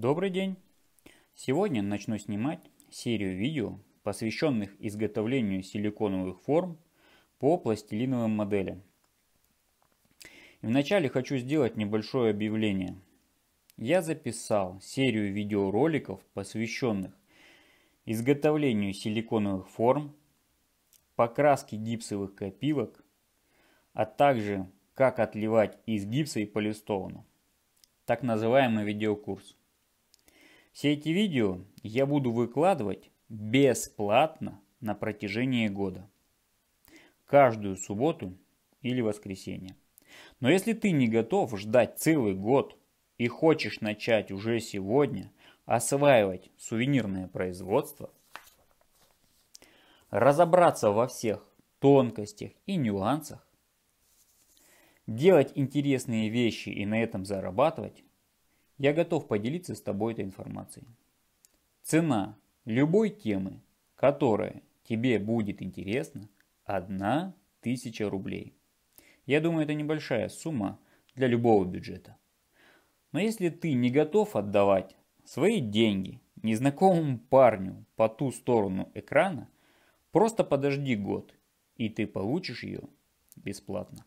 Добрый день! Сегодня начну снимать серию видео, посвященных изготовлению силиконовых форм по пластилиновым моделям. И вначале хочу сделать небольшое объявление. Я записал серию видеороликов, посвященных изготовлению силиконовых форм, покраске гипсовых копилок, а также как отливать из гипса и полистованного. Так называемый видеокурс. Все эти видео я буду выкладывать бесплатно на протяжении года. Каждую субботу или воскресенье. Но если ты не готов ждать целый год и хочешь начать уже сегодня осваивать сувенирное производство, разобраться во всех тонкостях и нюансах, делать интересные вещи и на этом зарабатывать, я готов поделиться с тобой этой информацией. Цена любой темы, которая тебе будет интересна, 1 тысяча рублей. Я думаю, это небольшая сумма для любого бюджета. Но если ты не готов отдавать свои деньги незнакомому парню по ту сторону экрана, просто подожди год, и ты получишь ее бесплатно.